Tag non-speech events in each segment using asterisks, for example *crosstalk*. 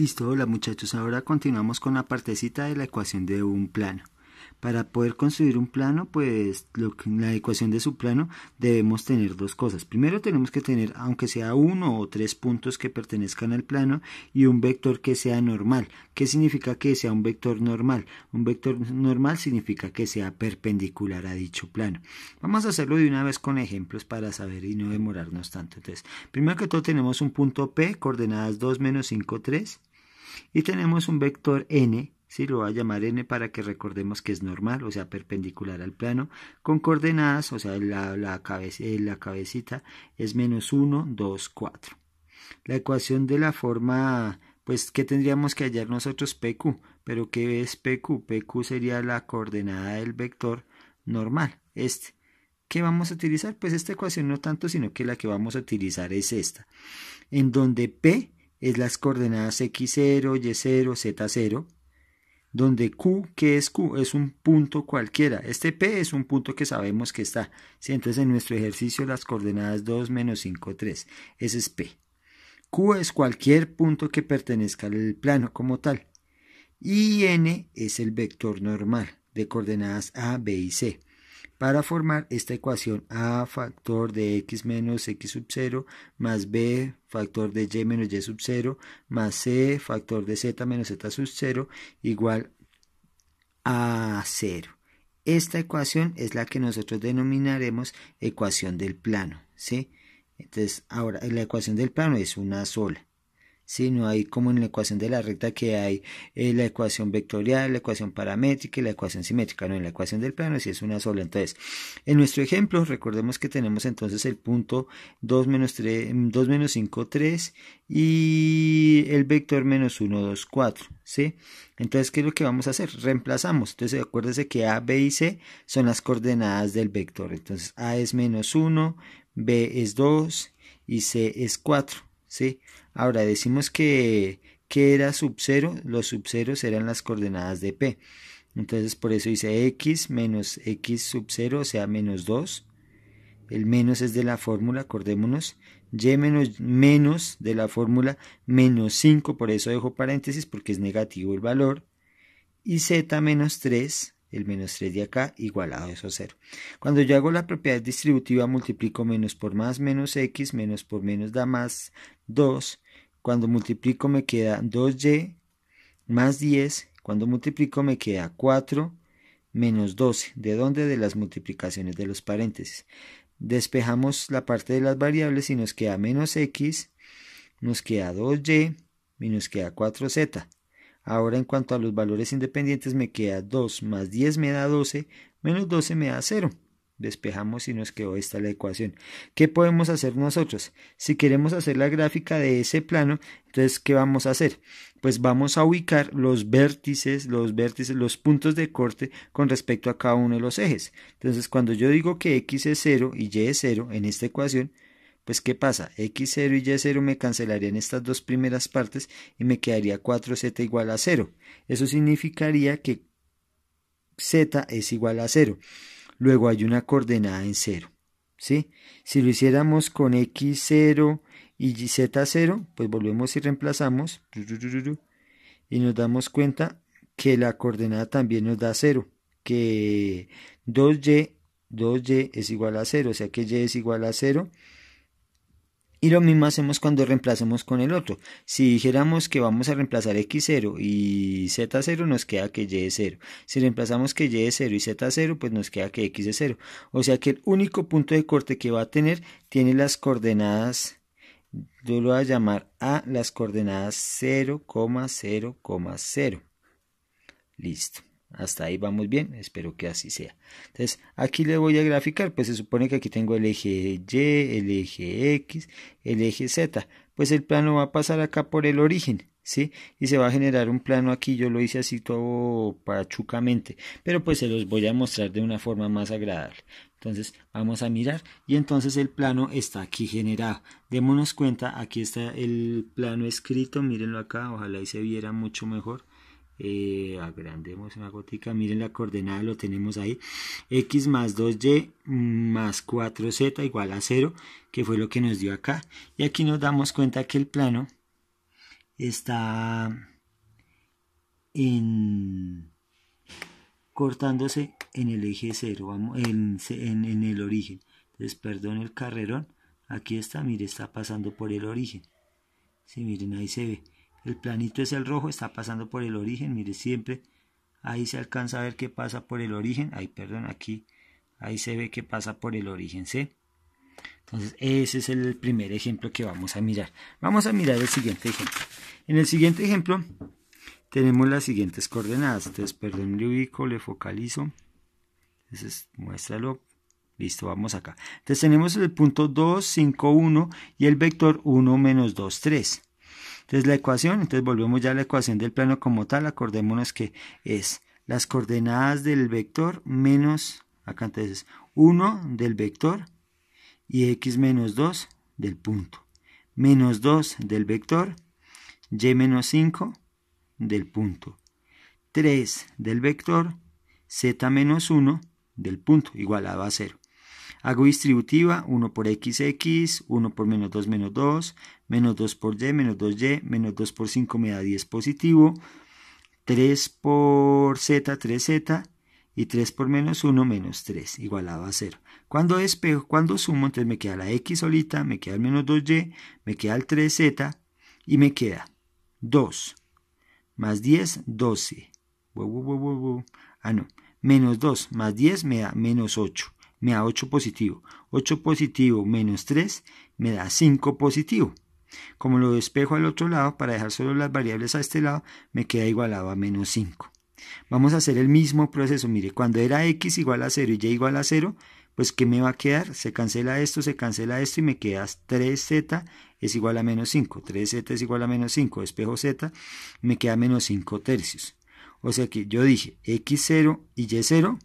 Listo, hola muchachos, ahora continuamos con la partecita de la ecuación de un plano. Para poder construir un plano, pues lo la ecuación de su plano debemos tener dos cosas. Primero tenemos que tener, aunque sea uno o tres puntos que pertenezcan al plano y un vector que sea normal. ¿Qué significa que sea un vector normal? Un vector normal significa que sea perpendicular a dicho plano. Vamos a hacerlo de una vez con ejemplos para saber y no demorarnos tanto. Entonces, primero que todo tenemos un punto P, coordenadas 2 menos 5, 3 y tenemos un vector n, si lo voy a llamar n para que recordemos que es normal, o sea, perpendicular al plano, con coordenadas, o sea, la, la, la cabecita es menos 1, 2, 4. La ecuación de la forma, pues, ¿qué tendríamos que hallar nosotros? PQ. ¿Pero qué es PQ? PQ sería la coordenada del vector normal, este. ¿Qué vamos a utilizar? Pues esta ecuación no tanto, sino que la que vamos a utilizar es esta, en donde P es las coordenadas x0, y0, z0, donde q, que es q? Es un punto cualquiera. Este p es un punto que sabemos que está. Si Entonces en nuestro ejercicio las coordenadas 2, menos 5, 3. Ese es p. q es cualquier punto que pertenezca al plano como tal. Y n es el vector normal de coordenadas a, b y c para formar esta ecuación a factor de x menos x sub 0 más b factor de y menos y sub 0 más c factor de z menos z sub 0 igual a 0. Esta ecuación es la que nosotros denominaremos ecuación del plano. ¿sí? Entonces, ahora la ecuación del plano es una sola. ¿sí? No hay como en la ecuación de la recta que hay eh, la ecuación vectorial, la ecuación paramétrica y la ecuación simétrica, no, en la ecuación del plano si es una sola. Entonces, en nuestro ejemplo, recordemos que tenemos entonces el punto 2 menos, 2 mm, menos 5, 3 y el vector menos 1, 2, 4, ¿sí? Entonces, ¿qué es lo que vamos a hacer? Reemplazamos. Entonces, acuérdense que A, B y C son las coordenadas del vector. Entonces, A es menos 1, B es 2 y C es 4, ¿sí? Ahora decimos que, que era sub 0, los sub 0 eran las coordenadas de P. Entonces por eso dice x menos x sub 0, o sea menos 2. El menos es de la fórmula, acordémonos. Y menos, menos de la fórmula menos 5, por eso dejo paréntesis porque es negativo el valor. Y z menos 3 el menos 3 de acá igualado a eso a 0. Cuando yo hago la propiedad distributiva multiplico menos por más menos x, menos por menos da más 2. Cuando multiplico me queda 2y más 10. Cuando multiplico me queda 4 menos 12. ¿De dónde? De las multiplicaciones de los paréntesis. Despejamos la parte de las variables y nos queda menos x, nos queda 2y y nos queda 4z. Ahora en cuanto a los valores independientes me queda 2 más 10 me da 12, menos 12 me da 0. Despejamos y nos quedó esta la ecuación. ¿Qué podemos hacer nosotros? Si queremos hacer la gráfica de ese plano, entonces ¿qué vamos a hacer? Pues vamos a ubicar los vértices, los vértices, los puntos de corte con respecto a cada uno de los ejes. Entonces cuando yo digo que x es 0 y y es 0 en esta ecuación, pues ¿qué pasa? X0 y Y0 me cancelarían estas dos primeras partes y me quedaría 4Z igual a 0. Eso significaría que Z es igual a 0. Luego hay una coordenada en 0. ¿sí? Si lo hiciéramos con X0 y Z0, pues volvemos y reemplazamos. Y nos damos cuenta que la coordenada también nos da 0. Que 2Y, 2Y es igual a 0. O sea que Y es igual a 0. Y lo mismo hacemos cuando reemplazamos con el otro. Si dijéramos que vamos a reemplazar x0 y z0, nos queda que y es 0. Si reemplazamos que y es 0 y z0, pues nos queda que x es 0. O sea que el único punto de corte que va a tener tiene las coordenadas, yo lo voy a llamar a las coordenadas 0,0,0. Listo. Hasta ahí vamos bien, espero que así sea. Entonces, aquí le voy a graficar, pues se supone que aquí tengo el eje Y, el eje X, el eje Z. Pues el plano va a pasar acá por el origen, ¿sí? Y se va a generar un plano aquí, yo lo hice así todo pachucamente, pero pues se los voy a mostrar de una forma más agradable. Entonces vamos a mirar y entonces el plano está aquí generado. Démonos cuenta, aquí está el plano escrito, mírenlo acá, ojalá y se viera mucho mejor. Eh, agrandemos una gotica, miren la coordenada, lo tenemos ahí, x más 2y más 4z igual a 0, que fue lo que nos dio acá, y aquí nos damos cuenta que el plano está en cortándose en el eje 0, vamos, en, en, el origen, entonces perdón el carrerón, aquí está, mire, está pasando por el origen, si miren ahí se ve, el planito es el rojo, está pasando por el origen, mire siempre, ahí se alcanza a ver que pasa por el origen, ahí perdón, aquí, ahí se ve que pasa por el origen C. Entonces ese es el primer ejemplo que vamos a mirar. Vamos a mirar el siguiente ejemplo. En el siguiente ejemplo tenemos las siguientes coordenadas, entonces perdón, le ubico, le focalizo, entonces muéstralo, Listo, vamos acá. Entonces tenemos el punto 2, 5, 1 y el vector 1, menos 2, 3. Entonces la ecuación, entonces volvemos ya a la ecuación del plano como tal, acordémonos que es las coordenadas del vector menos, acá entonces, 1 del vector y x menos 2 del punto, menos 2 del vector, y menos 5 del punto, 3 del vector, z menos 1 del punto, igualado a 0. Hago distributiva 1 por x, x, 1 por menos 2 menos 2, menos 2 por y, menos 2y, menos 2 por 5 me da 10 positivo, 3 por z, 3z, y 3 por menos 1 menos 3 igualado a 0. Cuando despejo, cuando sumo, entonces me queda la x solita, me queda el menos 2y, me queda el 3z y me queda 2 más 10, 12. ah, no. Menos 2 más 10 me da menos 8. Me da 8 positivo. 8 positivo menos 3 me da 5 positivo. Como lo despejo al otro lado para dejar solo las variables a este lado, me queda igualado a menos 5. Vamos a hacer el mismo proceso. Mire, cuando era x igual a 0 y y igual a 0, pues ¿qué me va a quedar? Se cancela esto, se cancela esto y me queda 3z es igual a menos 5. 3z es igual a menos 5. Despejo z, me queda menos 5 tercios. O sea que yo dije x0 y y0,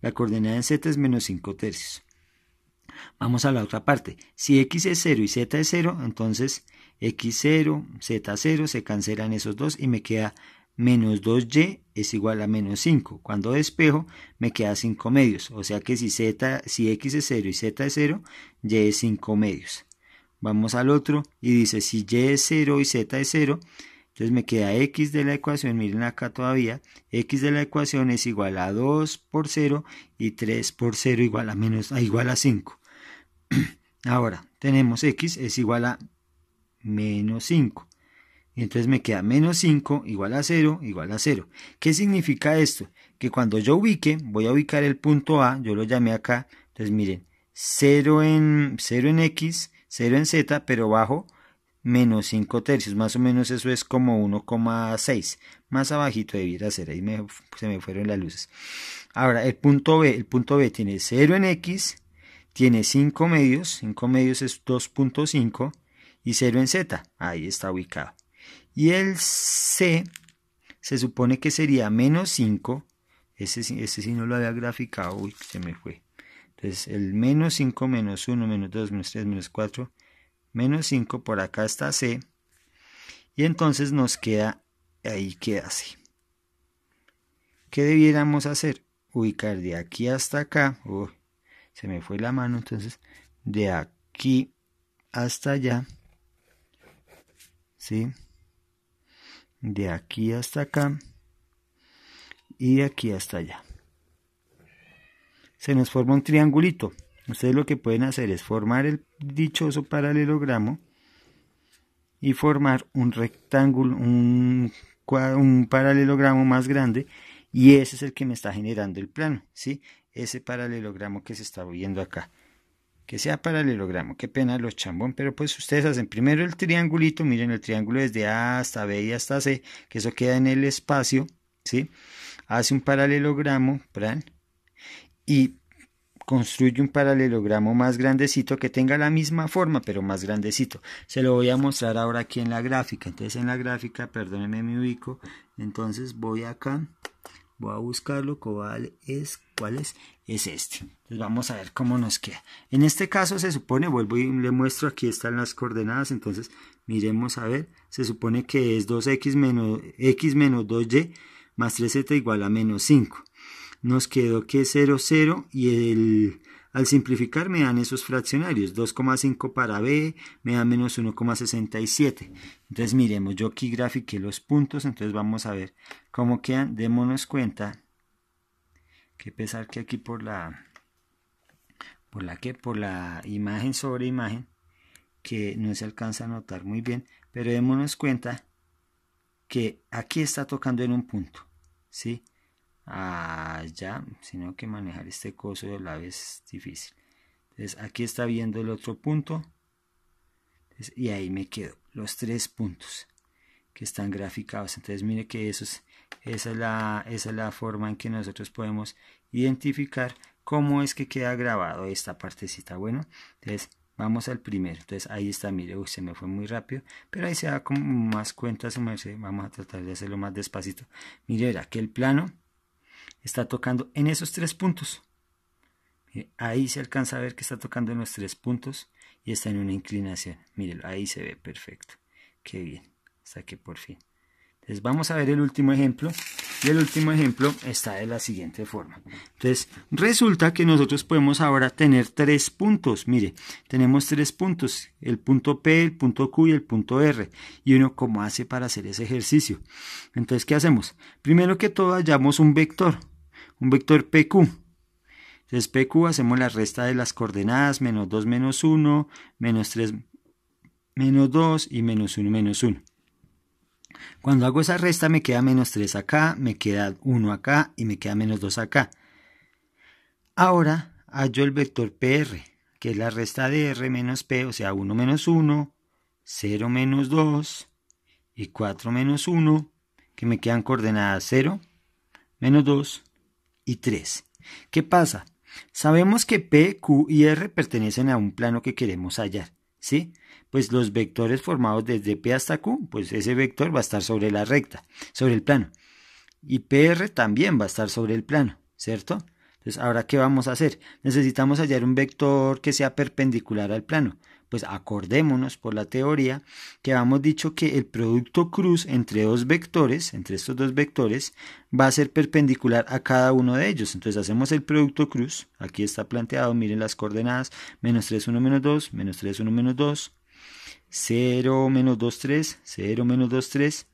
la coordenada en z es menos 5 tercios. Vamos a la otra parte. Si x es 0 y z es 0, entonces x0, z0 se cancelan esos dos y me queda menos 2y es igual a menos 5. Cuando despejo me queda 5 medios. O sea que si, si x es 0 y z es 0, y es 5 medios. Vamos al otro y dice si y es 0 y z es 0, entonces me queda x de la ecuación, miren acá todavía, x de la ecuación es igual a 2 por 0 y 3 por 0 igual a, menos, igual a 5. *clears throat* Ahora, tenemos x es igual a menos 5. Y entonces me queda menos 5 igual a 0 igual a 0. ¿Qué significa esto? Que cuando yo ubique, voy a ubicar el punto A, yo lo llamé acá. Entonces miren, 0 en, 0 en x, 0 en z, pero bajo menos 5 tercios. Más o menos eso es como 1,6. Más abajito debiera ser, ahí se me fueron las luces. Ahora, el punto B, el punto B tiene 0 en x, tiene 5 medios, 5 medios es 2.5 y 0 en Z, ahí está ubicado. Y el C se supone que sería menos 5, ese, ese sí no lo había graficado, uy, se me fue. Entonces el menos 5, menos 1, menos 2, menos 3, menos 4, menos 5, por acá está C. Y entonces nos queda, ahí queda C. ¿Qué debiéramos hacer? Ubicar de aquí hasta acá, uy, se me fue la mano, entonces de aquí hasta allá, ¿sí? De aquí hasta acá y de aquí hasta allá. Se nos forma un triangulito. Ustedes lo que pueden hacer es formar el dichoso paralelogramo y formar un rectángulo, un, un paralelogramo más grande y ese es el que me está generando el plano, ¿sí? ese paralelogramo que se está viendo acá. Que sea paralelogramo, qué pena los chambón, pero pues ustedes hacen primero el triangulito, miren el triángulo desde A hasta B y hasta C, que eso queda en el espacio, ¿sí? Hace un paralelogramo, Y construye un paralelogramo más grandecito que tenga la misma forma, pero más grandecito. Se lo voy a mostrar ahora aquí en la gráfica. Entonces en la gráfica, perdónenme, me ubico. Entonces voy acá voy a buscarlo cuál es cuál es es este entonces vamos a ver cómo nos queda en este caso se supone vuelvo y le muestro aquí están las coordenadas entonces miremos a ver se supone que es 2x menos x 2y más 3z igual a menos 5 nos quedó que es 0 0 y el al simplificar me dan esos fraccionarios, 2,5 para B me da menos 1,67. Entonces miremos, yo aquí grafiqué los puntos, entonces vamos a ver cómo quedan. Démonos cuenta que pesar que aquí por la por la que por la imagen sobre imagen que no se alcanza a notar muy bien, pero démonos cuenta que aquí está tocando en un punto, ¿sí? Ah, ya sino que manejar este coso de la vez es difícil. Entonces aquí está viendo el otro punto. y ahí me quedo. Los tres puntos que están graficados. Entonces mire que eso es, esa, es la, es la forma en que nosotros podemos identificar cómo es que queda grabado esta partecita. Bueno, entonces vamos al primero. Entonces ahí está, mire, usted se me fue muy rápido, pero ahí se da como más cuenta su merced. Vamos a tratar de hacerlo más despacito. Mire, verá que el plano está tocando en esos tres puntos. Ahí se alcanza a ver que está tocando en los tres puntos y está en una inclinación. Mírenlo, ahí se ve perfecto. Qué bien, hasta que por fin. Entonces vamos a ver el último ejemplo. Y el último ejemplo está de la siguiente forma. Entonces resulta que nosotros podemos ahora tener tres puntos. Mire, tenemos tres puntos. El punto P, el punto Q y el punto R. Y uno cómo hace para hacer ese ejercicio. Entonces, ¿qué hacemos? Primero que todo hallamos un vector un vector PQ. Entonces PQ hacemos la resta de las coordenadas, menos 2, menos 1, menos 3, menos 2 y menos 1, menos 1. Cuando hago esa resta me queda menos 3 acá, me queda 1 acá y me queda menos 2 acá. Ahora hallo el vector PR, que es la resta de R menos P, o sea 1 menos 1, 0 menos 2 y 4 menos 1, que me quedan coordenadas 0, menos 2 y 3. ¿Qué pasa? Sabemos que P, Q y R pertenecen a un plano que queremos hallar, ¿sí? Pues los vectores formados desde P hasta Q, pues ese vector va a estar sobre la recta, sobre el plano. Y PR también va a estar sobre el plano, ¿cierto? Entonces, ¿ahora qué vamos a hacer? Necesitamos hallar un vector que sea perpendicular al plano pues acordémonos por la teoría que habíamos dicho que el producto cruz entre dos vectores, entre estos dos vectores, va a ser perpendicular a cada uno de ellos. Entonces hacemos el producto cruz, aquí está planteado, miren las coordenadas, menos 3, 1, menos 2, menos 3, 1, menos 2, 0, menos 2, 3, 0, menos 2, 3.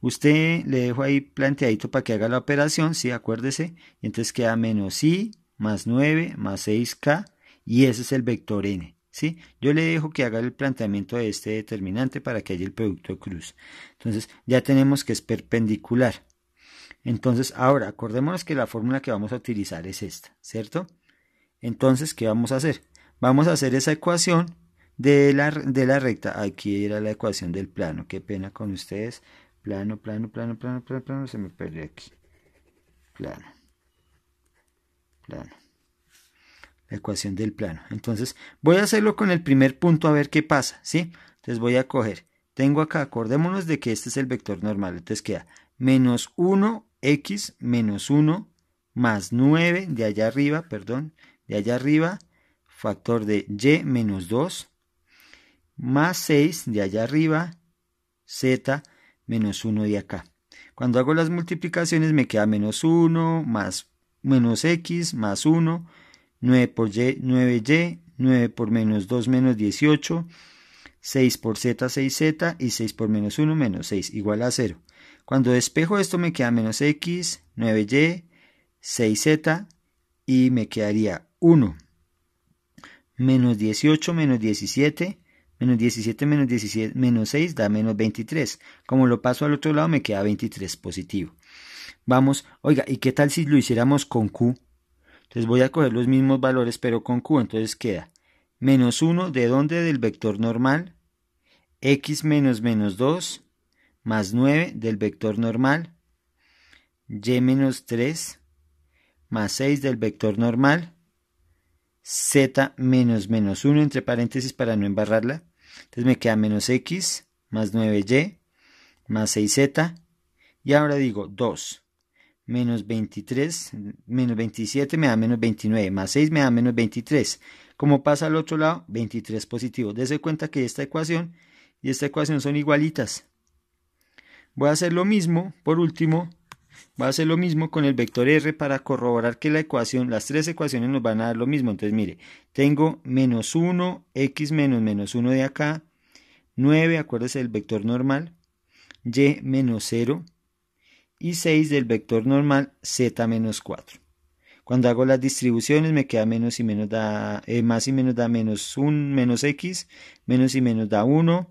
Usted le dejo ahí planteadito para que haga la operación, sí, acuérdese. Y entonces queda menos i más 9 más 6k y ese es el vector n. ¿sí? Yo le dejo que haga el planteamiento de este determinante para que haya el producto cruz. Entonces, ya tenemos que es perpendicular. Entonces, ahora, acordémonos que la fórmula que vamos a utilizar es esta, ¿cierto? Entonces, ¿qué vamos a hacer? Vamos a hacer esa ecuación de la, de la recta. Aquí era la ecuación del plano. Qué pena con ustedes. Plano, plano, plano, plano, plano, plano. Se me perdió aquí. Plano. Plano ecuación del plano. Entonces voy a hacerlo con el primer punto a ver qué pasa, ¿sí? Entonces voy a coger, tengo acá, acordémonos de que este es el vector normal, entonces queda menos 1x menos 1 más 9 de allá arriba, perdón, de allá arriba, factor de y menos 2, más 6 de allá arriba, z menos 1 de acá. Cuando hago las multiplicaciones me queda menos 1 más menos x más 1 9 por y, 9y, 9 por menos 2 menos 18, 6 por z, 6z y 6 por menos 1 menos 6 igual a 0. Cuando despejo esto me queda menos x, 9y, 6z y me quedaría 1 menos 18 menos 17 menos 17 menos 17 menos 6 da menos 23. Como lo paso al otro lado me queda 23 positivo. Vamos, oiga, ¿y qué tal si lo hiciéramos con Q? Entonces voy a coger los mismos valores pero con Q. Entonces queda menos 1 de dónde del vector normal. X menos menos 2 más 9 del vector normal. Y menos 3 más 6 del vector normal. Z menos menos 1 entre paréntesis para no embarrarla. Entonces me queda menos X más 9Y más 6Z. Y ahora digo 2 menos 23, menos 27 me da menos 29, más 6 me da menos 23. Como pasa al otro lado, 23 positivo. Dese cuenta que esta ecuación y esta ecuación son igualitas. Voy a hacer lo mismo, por último, voy a hacer lo mismo con el vector R para corroborar que la ecuación, las tres ecuaciones nos van a dar lo mismo. Entonces, mire, tengo menos 1, x menos menos 1 de acá, 9, acuérdese el vector normal, y menos 0, y 6 del vector normal z menos 4. Cuando hago las distribuciones me queda menos y menos da, eh, más y menos da menos 1 menos x, menos y menos da 1,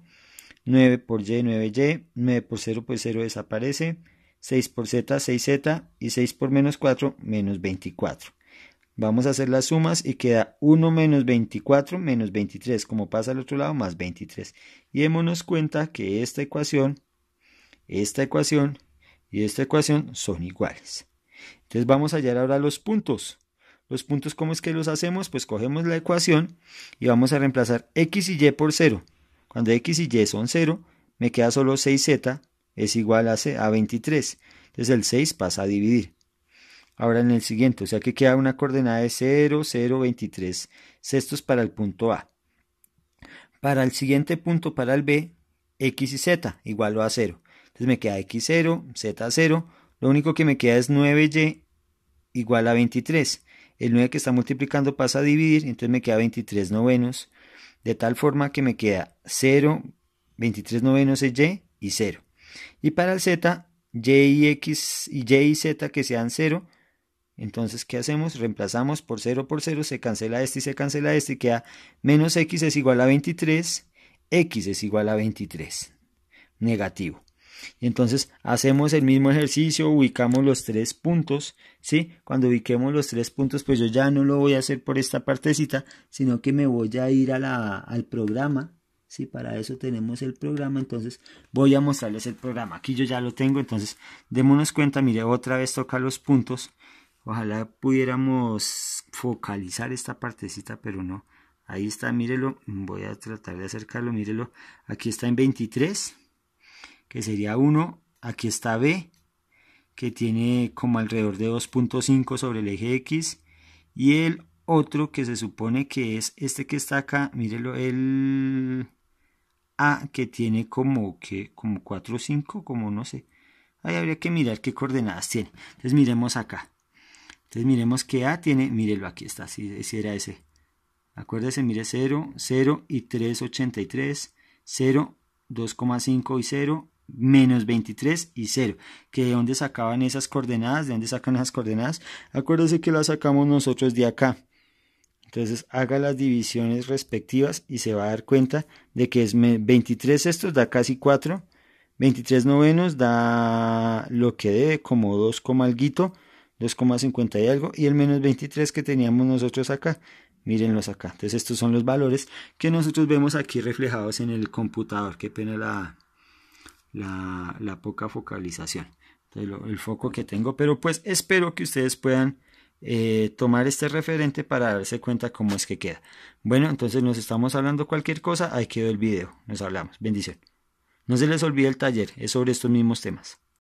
9 por y 9y, 9 por 0 pues 0 desaparece, 6 por z 6z y 6 por menos 4 menos 24. Vamos a hacer las sumas y queda 1 menos 24 menos 23, como pasa al otro lado, más 23. Y démonos cuenta que esta ecuación, esta ecuación y esta ecuación son iguales. Entonces vamos a hallar ahora los puntos. Los puntos, ¿cómo es que los hacemos? Pues cogemos la ecuación y vamos a reemplazar x y y por 0. Cuando x y y son 0, me queda solo 6z es igual a, a 23. Entonces el 6 pasa a dividir. Ahora en el siguiente, o sea que queda una coordenada de 0, 0, 23 sextos para el punto A. Para el siguiente punto, para el B, x y z igual a 0. Entonces me queda x0, z0. Lo único que me queda es 9y igual a 23. El 9 que está multiplicando pasa a dividir, entonces me queda 23 novenos. De tal forma que me queda 0, 23 novenos es y y 0. Y para el z, y y x y y z que sean 0. Entonces, ¿qué hacemos? Reemplazamos por 0 por 0, se cancela este y se cancela este y queda menos x es igual a 23, x es igual a 23, negativo entonces hacemos el mismo ejercicio, ubicamos los tres puntos, ¿sí? Cuando ubiquemos los tres puntos, pues yo ya no lo voy a hacer por esta partecita, sino que me voy a ir al programa, ¿sí? Para eso tenemos el programa, entonces voy a mostrarles el programa. Aquí yo ya lo tengo, entonces démonos cuenta, mire, otra vez toca los puntos. Ojalá pudiéramos focalizar esta partecita, pero no. Ahí está, mírelo. Voy a tratar de acercarlo, mírelo. Aquí está en 23 que sería 1. Aquí está B, que tiene como alrededor de 2.5 sobre el eje X. Y el otro que se supone que es este que está acá, mírelo, el A, que tiene como, que, como 4 5, como no sé. Ahí habría que mirar qué coordenadas tiene. Entonces miremos acá. Entonces miremos que A tiene, mírelo, aquí está, si, si era ese. Acuérdese, mire 0, 0 y 3, 83, 0, 2,5 y 0, menos 23 y 0. ¿Que ¿De dónde sacaban esas coordenadas? ¿De dónde sacan esas coordenadas? Acuérdense que las sacamos nosotros de acá. Entonces haga las divisiones respectivas y se va a dar cuenta de que es 23 estos da casi 4, 23 novenos da lo que de como 2, algo 2,50 y algo y el menos 23 que teníamos nosotros acá. Mírenlos acá. Entonces estos son los valores que nosotros vemos aquí reflejados en el computador. Qué pena la, la, la poca focalización, el foco que tengo, pero pues espero que ustedes puedan eh, tomar este referente para darse cuenta cómo es que queda. Bueno, entonces nos estamos hablando cualquier cosa, ahí quedó el video, nos hablamos, bendición. No se les olvide el taller, es sobre estos mismos temas.